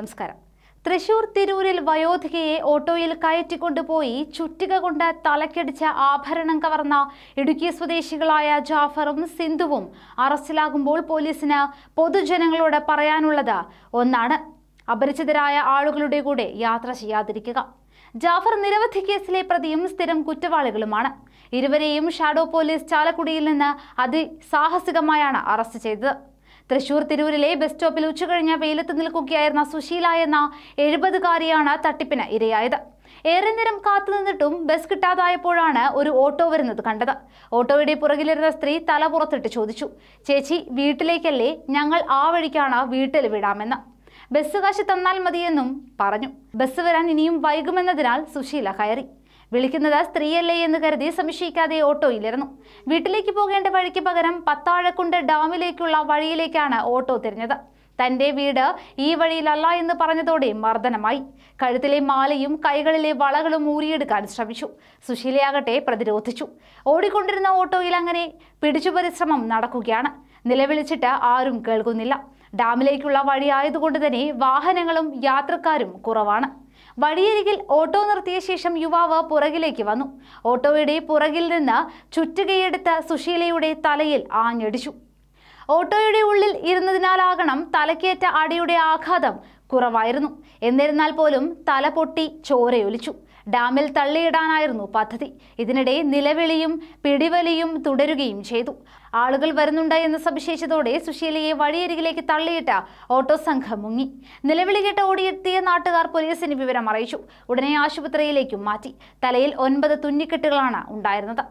നമസ്കാരം തൃശൂർ തിരൂരിൽ വയോധികയെ ഓട്ടോയിൽ കയറ്റിക്കൊണ്ടുപോയി ചുറ്റിക കൊണ്ട് തലക്കടിച്ച ആഭരണം കവർന്ന ഇടുക്കി സ്വദേശികളായ ജാഫറും സിന്ധുവും അറസ്റ്റിലാകുമ്പോൾ പോലീസിന് പൊതുജനങ്ങളോട് പറയാനുള്ളത് ഒന്നാണ് അപരിചിതരായ ആളുകളുടെ കൂടെ യാത്ര ചെയ്യാതിരിക്കുക ജാഫർ നിരവധി കേസിലെ പ്രതിയും സ്ഥിരം കുറ്റവാളികളുമാണ് ഇരുവരെയും ഷാഡോ പോലീസ് ചാലക്കുടിയിൽ നിന്ന് അതിസാഹസികമായാണ് അറസ്റ്റ് ചെയ്തത് തൃശൂർ തിരൂരിലെ ബസ് സ്റ്റോപ്പിൽ ഉച്ചകഴിഞ്ഞ വെയിലത്ത് നിൽക്കുകയായിരുന്ന സുശീല എന്ന എഴുപതുകാരിയാണ് തട്ടിപ്പിന് ഇരയായത് ഏറെ നേരം കാത്തുനിന്നിട്ടും ബസ് കിട്ടാതായപ്പോഴാണ് ഒരു ഓട്ടോ വരുന്നത് കണ്ടത് ഓട്ടോയുടെ പുറകിലിരുന്ന സ്ത്രീ തല പുറത്തിട്ട് ചോദിച്ചു ചേച്ചി വീട്ടിലേക്കല്ലേ ഞങ്ങൾ ആ വഴിക്കാണ് വീട്ടിൽ വിടാമെന്ന് ബസ് കാശ് തന്നാൽ മതിയെന്നും പറഞ്ഞു ബസ് വരാൻ ഇനിയും വൈകുമെന്നതിനാൽ സുശീല കയറി വിളിക്കുന്നത് സ്ത്രീയല്ലേ എന്ന് കരുതി സംശയിക്കാതെ ഓട്ടോയിലിരുന്നു വീട്ടിലേക്ക് പോകേണ്ട വഴിക്ക് പകരം പത്താഴക്കുണ്ട് ഡാമിലേക്കുള്ള വഴിയിലേക്കാണ് ഓട്ടോ തിരിഞ്ഞത് തന്റെ വീട് ഈ വഴിയിലല്ല എന്ന് പറഞ്ഞതോടെ മർദ്ദനമായി കഴുത്തിലെ മാലയും കൈകളിലെ വളകളും ഊരിയെടുക്കാൻ ശ്രമിച്ചു സുശീലയാകട്ടെ പ്രതിരോധിച്ചു ഓടിക്കൊണ്ടിരുന്ന ഓട്ടോയിൽ അങ്ങനെ പരിശ്രമം നടക്കുകയാണ് നിലവിളിച്ചിട്ട് ആരും കേൾക്കുന്നില്ല ഡാമിലേക്കുള്ള വഴിയായതുകൊണ്ട് തന്നെ വാഹനങ്ങളും യാത്രക്കാരും കുറവാണ് വഴിയരികിൽ ഓട്ടോ നിർത്തിയ ശേഷം യുവാവ് പുറകിലേക്ക് വന്നു ഓട്ടോയുടെ പുറകിൽ നിന്ന് ചുറ്റുകയെടുത്ത സുശീലയുടെ തലയിൽ ആഞ്ഞടിച്ചു ഓട്ടോയുടെ ഉള്ളിൽ ഇരുന്നതിനാലാകണം തലക്കേറ്റ അടിയുടെ ആഘാതം കുറവായിരുന്നു എന്നിരുന്നാൽ പോലും തല പൊട്ടി ചോരയൊലിച്ചു ഡാമിൽ തള്ളിയിടാനായിരുന്നു പദ്ധതി ഇതിനിടെ നിലവിളിയും പിടിവലിയും തുടരുകയും ചെയ്തു ആളുകൾ വരുന്നുണ്ട് എന്ന സവിശേഷതോടെ സുശീലയെ വഴിയരികിലേക്ക് തള്ളിയിട്ട് ഓട്ടോ സംഘം മുങ്ങി നിലവിളി കേട്ട് ഓടിയെത്തിയ നാട്ടുകാർ പോലീസിന് വിവരം അറിയിച്ചു ഉടനെ ആശുപത്രിയിലേക്കും മാറ്റി തലയിൽ ഒൻപത് തുന്നിക്കെട്ടുകളാണ് ഉണ്ടായിരുന്നത്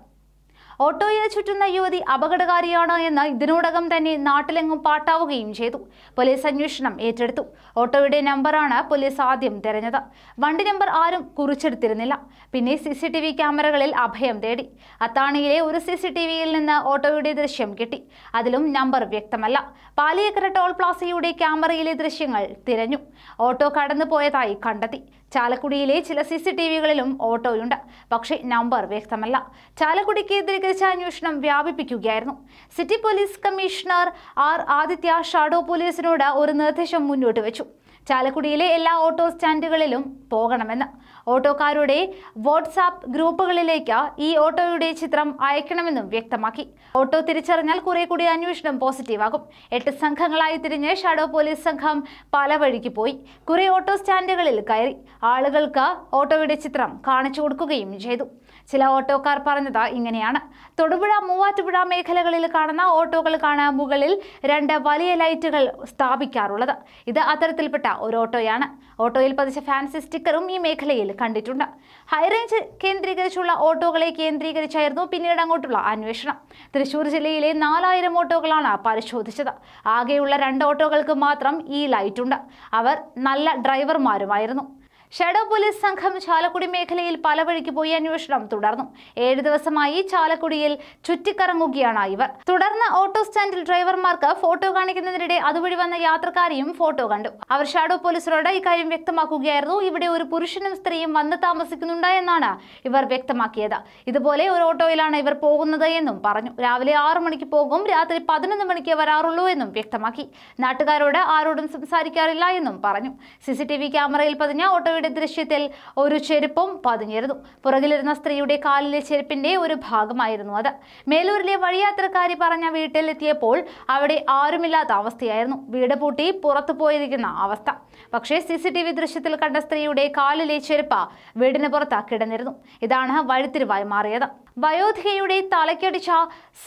ഓട്ടോയെ ചുറ്റുന്ന യുവതി അപകടകാരിയാണ് എന്ന് ഇതിനോടകം തന്നെ നാട്ടിലെങ്ങും പാട്ടാവുകയും ചെയ്തു പോലീസ് അന്വേഷണം ഏറ്റെടുത്തു ഓട്ടോയുടെ നമ്പറാണ് പോലീസ് ആദ്യം തിരഞ്ഞത് വണ്ടി നമ്പർ ആരും കുറിച്ചെടുത്തിരുന്നില്ല പിന്നെ സി ക്യാമറകളിൽ അഭയം തേടി അത്താണിയിലെ ഒരു സി നിന്ന് ഓട്ടോയുടെ ദൃശ്യം കിട്ടി അതിലും നമ്പർ വ്യക്തമല്ല പാലിയേക്കര ടോൾ പ്ലാസയുടെ ക്യാമറയിലെ ദൃശ്യങ്ങൾ തിരഞ്ഞു ഓട്ടോ കടന്നു പോയതായി കണ്ടെത്തി ചാലക്കുടിയിലെ ചില സി സി ടി വികളിലും ഓട്ടോയുണ്ട് പക്ഷേ നമ്പർ വ്യക്തമല്ല ചാലക്കുടി കേന്ദ്രീകരിച്ച അന്വേഷണം വ്യാപിപ്പിക്കുകയായിരുന്നു city police commissioner R Aditya shadow പോലീസിനോട് ഒരു നിർദ്ദേശം മുന്നോട്ട് വെച്ചു ചാലക്കുടിയിലെ എല്ലാ ഓട്ടോ സ്റ്റാൻഡുകളിലും പോകണമെന്ന് ഓട്ടോക്കാരുടെ വാട്സാപ്പ് ഗ്രൂപ്പുകളിലേക്ക് ഈ ഓട്ടോയുടെ ചിത്രം അയക്കണമെന്നും വ്യക്തമാക്കി ഓട്ടോ തിരിച്ചറിഞ്ഞാൽ കുറെ കൂടി അന്വേഷണം പോസിറ്റീവാകും എട്ട് സംഘങ്ങളായി തിരിഞ്ഞ് ഷാഡോ പോലീസ് സംഘം പല വഴിക്ക് പോയി കുറെ ഓട്ടോ സ്റ്റാൻഡുകളിൽ കയറി ആളുകൾക്ക് ഓട്ടോയുടെ ചിത്രം കാണിച്ചു കൊടുക്കുകയും ചെയ്തു ചില ഓട്ടോക്കാർ പറഞ്ഞത് ഇങ്ങനെയാണ് തൊടുപുഴ മൂവാറ്റുപുഴ മേഖലകളിൽ കാണുന്ന ഓട്ടോകൾക്കാണ് മുകളിൽ രണ്ട് വലിയ ലൈറ്റുകൾ സ്ഥാപിക്കാറുള്ളത് ഇത് അത്തരത്തിൽപ്പെട്ട ഒരു ഓട്ടോയാണ് ഓട്ടോയിൽ പതിച്ച ഫാൻസി സ്റ്റിക്കറും ഈ മേഖലയിൽ കണ്ടിട്ടുണ്ട് ഹൈറേഞ്ച് കേന്ദ്രീകരിച്ചുള്ള ഓട്ടോകളെ കേന്ദ്രീകരിച്ചായിരുന്നു പിന്നീട് അങ്ങോട്ടുള്ള അന്വേഷണം തൃശൂർ ജില്ലയിലെ നാലായിരം ഓട്ടോകളാണ് പരിശോധിച്ചത് ആകെയുള്ള രണ്ട് ഓട്ടോകൾക്ക് മാത്രം ഈ ലൈറ്റുണ്ട് അവർ നല്ല ഡ്രൈവർമാരുമായിരുന്നു ഷാഡോ പോലീസ് സംഘം ചാലക്കുടി മേഖലയിൽ പല വഴിക്ക് പോയി അന്വേഷണം തുടർന്നു ഏഴ് ദിവസമായി ചാലക്കുടിയിൽ ചുറ്റിക്കറങ്ങുകയാണ് ഇവർ തുടർന്ന് ഓട്ടോ സ്റ്റാൻഡിൽ ഡ്രൈവർമാർക്ക് ഫോട്ടോ കാണിക്കുന്നതിനിടെ അതുവഴി വന്ന യാത്രക്കാരെയും ഫോട്ടോ കണ്ടു അവർ ഷാഡോ പോലീസിനോട് ഇക്കാര്യം വ്യക്തമാക്കുകയായിരുന്നു ഇവിടെ ഒരു പുരുഷനും സ്ത്രീയും വന്ന് താമസിക്കുന്നുണ്ടെന്നാണ് ഇവർ വ്യക്തമാക്കിയത് ഇതുപോലെ ഒരു ഓട്ടോയിലാണ് ഇവർ പോകുന്നത് എന്നും പറഞ്ഞു രാവിലെ ആറു മണിക്ക് പോകും രാത്രി പതിനൊന്ന് മണിക്ക് വരാറുള്ളൂ എന്നും വ്യക്തമാക്കി നാട്ടുകാരോട് ആരോടും സംസാരിക്കാറില്ല എന്നും പറഞ്ഞു സി ക്യാമറയിൽ പതിഞ്ഞ ഓട്ടോ സ്ത്രീയുടെ ദൃശ്യത്തിൽ ഒരു ചെരുപ്പും പതിഞ്ഞിരുന്നു പുറകിലിരുന്ന സ്ത്രീയുടെ കാലിലെ ചെരുപ്പിന്റെ ഒരു ഭാഗമായിരുന്നു അത് മേലൂരിലെ വഴിയാത്രക്കാരി പറഞ്ഞ വീട്ടിലെത്തിയപ്പോൾ അവിടെ ആരുമില്ലാത്ത അവസ്ഥയായിരുന്നു വീട് പൂട്ടി പുറത്തു പോയിരിക്കുന്ന അവസ്ഥ പക്ഷേ സി ദൃശ്യത്തിൽ കണ്ട സ്ത്രീയുടെ കാലിലെ ചെരുപ്പ വീടിന് പുറത്ത് കിടന്നിരുന്നു ഇതാണ് വഴിത്തിരിവായി മാറിയത് വയോധികയുടെ തലക്കടിച്ച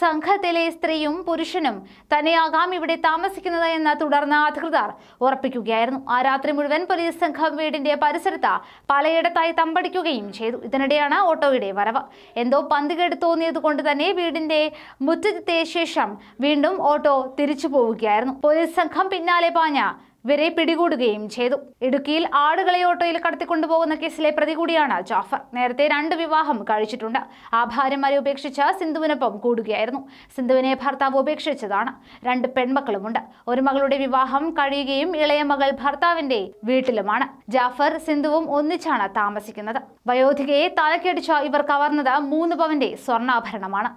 സംഘത്തിലെ സ്ത്രീയും പുരുഷനും തന്നെയാകാം ഇവിടെ താമസിക്കുന്നത് എന്ന് തുടർന്ന് അധികൃതർ ഉറപ്പിക്കുകയായിരുന്നു ആ രാത്രി മുഴുവൻ പോലീസ് സംഘം വീടിന്റെ പരിസരത്ത് പലയിടത്തായി തമ്പടിക്കുകയും ചെയ്തു ഇതിനിടെയാണ് ഓട്ടോയുടെ വരവ് എന്തോ പന്തുകേട് തോന്നിയതുകൊണ്ട് തന്നെ വീടിന്റെ മുറ്റത്തെ ശേഷം വീണ്ടും ഓട്ടോ തിരിച്ചു പോവുകയായിരുന്നു പോലീസ് സംഘം പിന്നാലെ പാഞ്ഞ ഇവരെ പിടികൂടുകയും ചെയ്തു ഇടുക്കിയിൽ ആടുകളെ ഓട്ടോയിൽ കടത്തിക്കൊണ്ടുപോകുന്ന കേസിലെ പ്രതി കൂടിയാണ് ജാഫർ നേരത്തെ രണ്ട് വിവാഹം കഴിച്ചിട്ടുണ്ട് ആ ഭാര്യമാരെ ഉപേക്ഷിച്ച സിന്ധുവിനൊപ്പം കൂടുകയായിരുന്നു സിന്ധുവിനെ ഭർത്താവ് ഉപേക്ഷിച്ചതാണ് രണ്ട് പെൺമക്കളുമുണ്ട് ഒരു മകളുടെ വിവാഹം കഴിയുകയും ഇളയ മകൾ ഭർത്താവിന്റെ വീട്ടിലുമാണ് ജാഫർ സിന്ധുവും ഒന്നിച്ചാണ് താമസിക്കുന്നത് വയോധികയെ തലക്കടിച്ച ഇവർ കവർന്നത് മൂന്ന് പവന്റെ സ്വർണ്ണാഭരണമാണ്